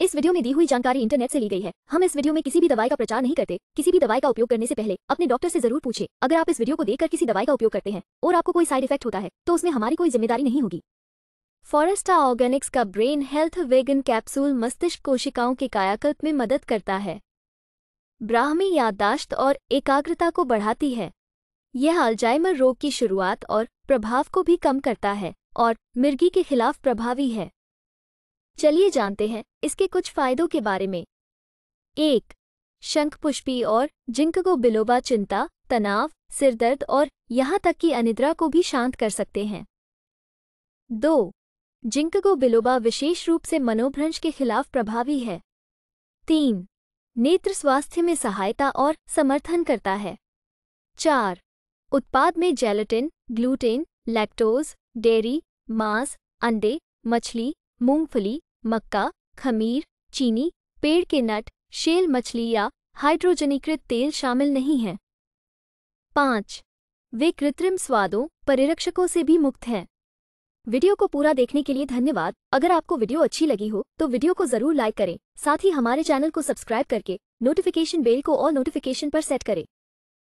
इस वीडियो में दी हुई जानकारी इंटरनेट से ली गई है हम इस वीडियो में किसी भी दवाई का प्रचार नहीं करते किसी भी दवाई का उपयोग करने से पहले अपने डॉक्टर से जरूर पूछे अगर आप इस वीडियो को देखकर किसी दवाई का उपयोग करते हैं और आपको कोई साइड इफेक्ट होता है तो उसमें हमारी कोई जिम्मेदारी नहीं होगी फॉरेस्टा ऑर्गेनिक्स का ब्रेन हेल्थ वेगन कैप्सूल मस्तिष्क कोशिकाओं के कायाकल्प में मदद करता है ब्राह्मी याददाश्त और एकाग्रता को बढ़ाती है यह अल्जाइमर रोग की शुरुआत और प्रभाव को भी कम करता है और मिर्गी के खिलाफ प्रभावी है चलिए जानते हैं इसके कुछ फायदों के बारे में एक शंख पुष्पी और जिंक को बिलोबा चिंता तनाव सिरदर्द और यहां तक कि अनिद्रा को भी शांत कर सकते हैं दो जिंक को बिलोबा विशेष रूप से मनोभ्रंश के खिलाफ प्रभावी है तीन नेत्र स्वास्थ्य में सहायता और समर्थन करता है चार उत्पाद में जेलेटिन ग्लूटेन लैक्टोज डेयरी मांस अंडे मछली मूंगफली मक्का खमीर चीनी पेड़ के नट शेल मछली या हाइड्रोजनीकृत तेल शामिल नहीं हैं पाँच वे कृत्रिम स्वादों परिरक्षकों से भी मुक्त हैं वीडियो को पूरा देखने के लिए धन्यवाद अगर आपको वीडियो अच्छी लगी हो तो वीडियो को जरूर लाइक करें साथ ही हमारे चैनल को सब्सक्राइब करके नोटिफिकेशन बेल को और नोटिफिकेशन पर सेट करें